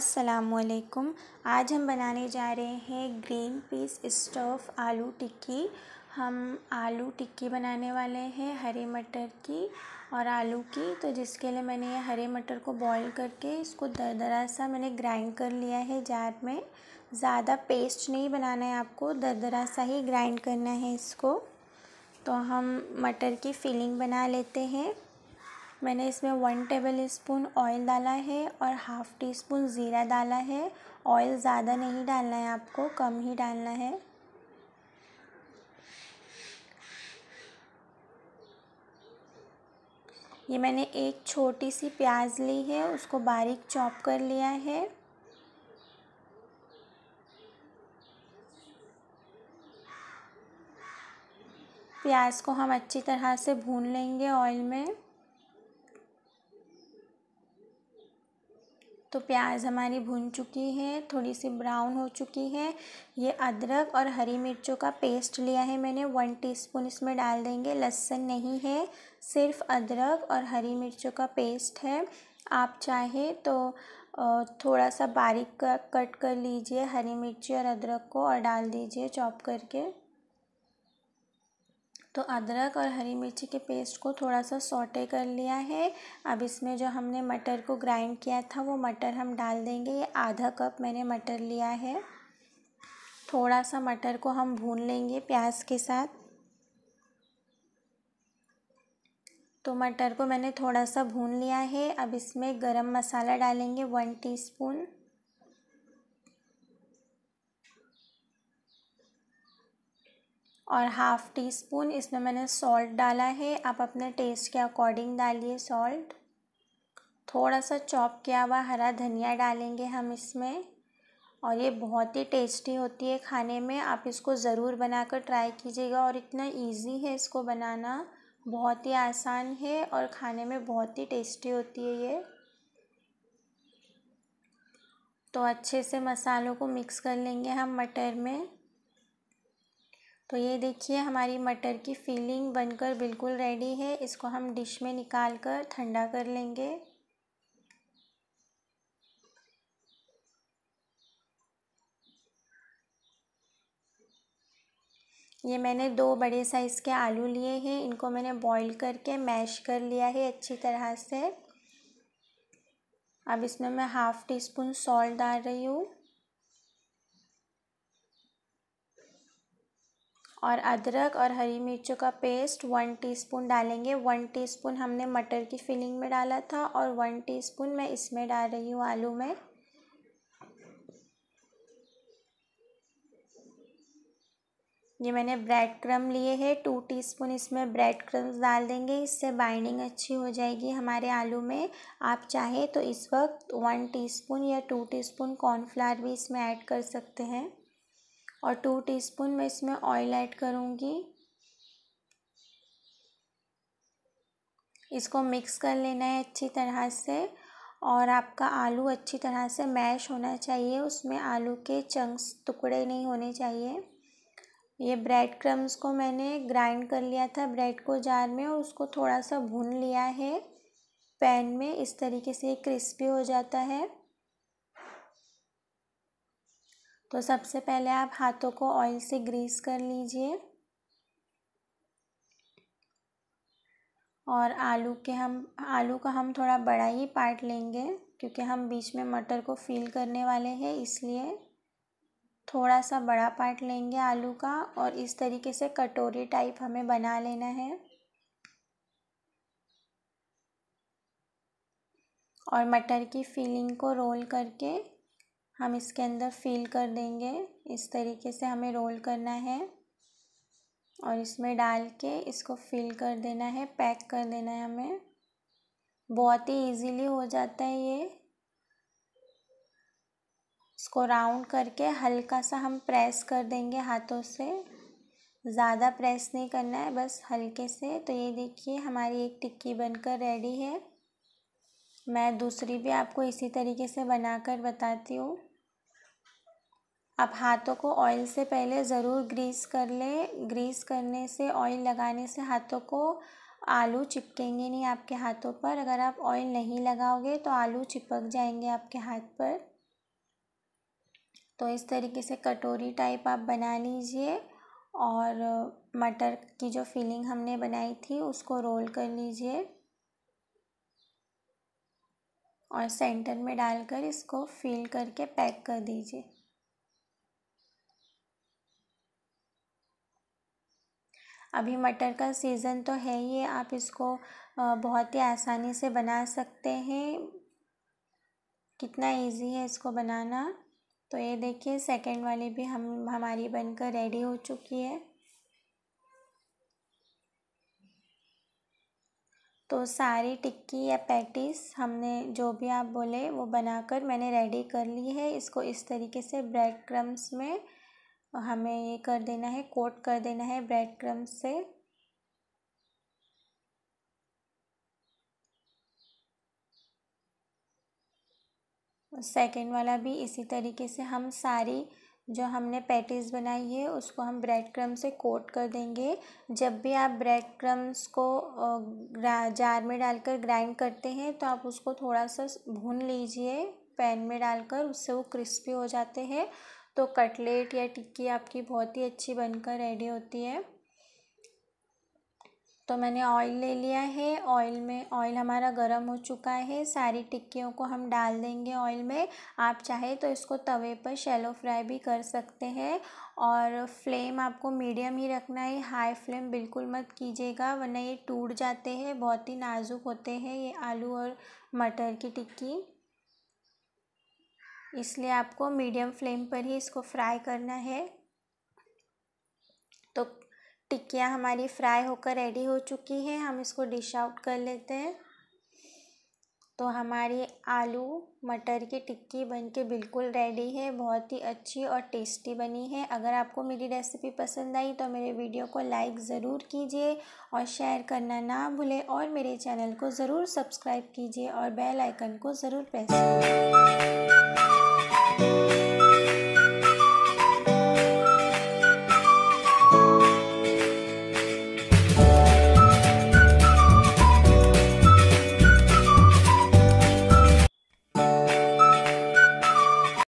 अस्सलाम आज हम बनाने जा रहे हैं ग्रीन पीस स्टोव आलू टिक्की हम आलू टिक्की बनाने वाले हैं हरे मटर की और आलू की तो जिसके लिए मैंने ये हरे मटर को बॉईल करके इसको दरदरा सा मैंने ग्राइंड कर लिया है जार में ज़्यादा पेस्ट नहीं बनाना है आपको दरदरा सा ही ग्राइंड करना है इसको तो हम मटर की फिलिंग बना लेते हैं मैंने इसमें वन टेबल स्पून ऑयल डाला है और हाफ़ टी स्पून ज़ीरा डाला है ऑयल ज़्यादा नहीं डालना है आपको कम ही डालना है ये मैंने एक छोटी सी प्याज ली है उसको बारीक चॉप कर लिया है प्याज को हम अच्छी तरह से भून लेंगे ऑयल में तो प्याज हमारी भुन चुकी है थोड़ी सी ब्राउन हो चुकी है ये अदरक और हरी मिर्चों का पेस्ट लिया है मैंने वन टीस्पून इसमें डाल देंगे लहसन नहीं है सिर्फ अदरक और हरी मिर्चों का पेस्ट है आप चाहे तो थोड़ा सा बारीक कट कर लीजिए हरी मिर्ची और अदरक को और डाल दीजिए चॉप करके तो अदरक और हरी मिर्ची के पेस्ट को थोड़ा सा सोटे कर लिया है अब इसमें जो हमने मटर को ग्राइंड किया था वो मटर हम डाल देंगे ये आधा कप मैंने मटर लिया है थोड़ा सा मटर को हम भून लेंगे प्याज के साथ तो मटर को मैंने थोड़ा सा भून लिया है अब इसमें गरम मसाला डालेंगे वन टीस्पून और हाफ़ टी स्पून इसमें मैंने सॉल्ट डाला है आप अपने टेस्ट के अकॉर्डिंग डालिए सॉल्ट थोड़ा सा चॉप किया हुआ हरा धनिया डालेंगे हम इसमें और ये बहुत ही टेस्टी होती है खाने में आप इसको ज़रूर बनाकर ट्राई कीजिएगा और इतना इजी है इसको बनाना बहुत ही आसान है और खाने में बहुत ही टेस्टी होती है ये तो अच्छे से मसालों को मिक्स कर लेंगे हम मटर में तो ये देखिए हमारी मटर की फीलिंग बनकर बिल्कुल रेडी है इसको हम डिश में निकाल कर ठंडा कर लेंगे ये मैंने दो बड़े साइज़ के आलू लिए हैं इनको मैंने बॉईल करके मैश कर लिया है अच्छी तरह से अब इसमें मैं हाफ़ टी स्पून सॉल्ट डाल रही हूँ और अदरक और हरी मिर्चों का पेस्ट वन टीस्पून डालेंगे वन टीस्पून हमने मटर की फिलिंग में डाला था और वन टीस्पून मैं इसमें डाल रही हूँ आलू में ये मैंने ब्रेड क्रम लिए हैं टू टीस्पून इसमें ब्रेड क्रम्स डाल देंगे इससे बाइंडिंग अच्छी हो जाएगी हमारे आलू में आप चाहे तो इस वक्त वन टीस्पून या टू टीस्पून कॉर्नफ्लावर भी इसमें ऐड कर सकते हैं और टू टीस्पून मैं इसमें ऑयल ऐड करूँगी इसको मिक्स कर लेना है अच्छी तरह से और आपका आलू अच्छी तरह से मैश होना चाहिए उसमें आलू के चंक्स टुकड़े नहीं होने चाहिए ये ब्रेड क्रम्स को मैंने ग्राइंड कर लिया था ब्रेड को जार में और उसको थोड़ा सा भून लिया है पैन में इस तरीके से क्रिस्पी हो जाता है तो सबसे पहले आप हाथों को ऑयल से ग्रीस कर लीजिए और आलू के हम आलू का हम थोड़ा बड़ा ही पार्ट लेंगे क्योंकि हम बीच में मटर को फील करने वाले हैं इसलिए थोड़ा सा बड़ा पार्ट लेंगे आलू का और इस तरीके से कटोरी टाइप हमें बना लेना है और मटर की फीलिंग को रोल करके हम इसके अंदर फिल कर देंगे इस तरीके से हमें रोल करना है और इसमें डाल के इसको फिल कर देना है पैक कर देना है हमें बहुत ही इजीली हो जाता है ये इसको राउंड करके हल्का सा हम प्रेस कर देंगे हाथों से ज़्यादा प्रेस नहीं करना है बस हल्के से तो ये देखिए हमारी एक टिक्की बनकर रेडी है मैं दूसरी भी आपको इसी तरीके से बनाकर बताती हूँ आप हाथों को ऑयल से पहले ज़रूर ग्रीस कर लें ग्रीस करने से ऑयल लगाने से हाथों को आलू चिपकेंगे नहीं आपके हाथों पर अगर आप ऑयल नहीं लगाओगे तो आलू चिपक जाएंगे आपके हाथ पर तो इस तरीके से कटोरी टाइप आप बना लीजिए और मटर की जो फिलिंग हमने बनाई थी उसको रोल कर लीजिए और सेंटर में डालकर इसको फिल करके पैक कर दीजिए अभी मटर का सीज़न तो है ही है आप इसको बहुत ही आसानी से बना सकते हैं कितना इजी है इसको बनाना तो ये देखिए सेकंड वाली भी हम हमारी बनकर रेडी हो चुकी है तो सारी टिक्की या पैटिस हमने जो भी आप बोले वो बनाकर मैंने रेडी कर ली है इसको इस तरीके से ब्रेड क्रम्स में हमें ये कर देना है कोट कर देना है ब्रेड क्रम से सेकेंड वाला भी इसी तरीके से हम सारी जो हमने पैटीज़ बनाई है उसको हम ब्रेड क्रम से कोट कर देंगे जब भी आप ब्रेड क्रम्स को जार में डालकर ग्राइंड करते हैं तो आप उसको थोड़ा सा भून लीजिए पैन में डालकर उससे वो क्रिस्पी हो जाते हैं तो कटलेट या टिक्की आपकी बहुत ही अच्छी बनकर रेडी होती है तो मैंने ऑयल ले लिया है ऑयल में ऑयल हमारा गर्म हो चुका है सारी टिक्कियों को हम डाल देंगे ऑयल में आप चाहे तो इसको तवे पर शैलो फ्राई भी कर सकते हैं और फ्लेम आपको मीडियम ही रखना है हाई फ्लेम बिल्कुल मत कीजिएगा वरना ये टूट जाते हैं बहुत ही नाजुक होते हैं ये आलू और मटर की टिक्की इसलिए आपको मीडियम फ्लेम पर ही इसको फ्राई करना है तो टिक्कियाँ हमारी फ्राई होकर रेडी हो चुकी है हम इसको डिश आउट कर लेते हैं तो हमारी आलू मटर की टिक्की बनके बिल्कुल रेडी है बहुत ही अच्छी और टेस्टी बनी है अगर आपको मेरी रेसिपी पसंद आई तो मेरे वीडियो को लाइक ज़रूर कीजिए और शेयर करना ना भूलें और मेरे चैनल को ज़रूर सब्सक्राइब कीजिए और बेल आइकन को ज़रूर प्रेस कीजिए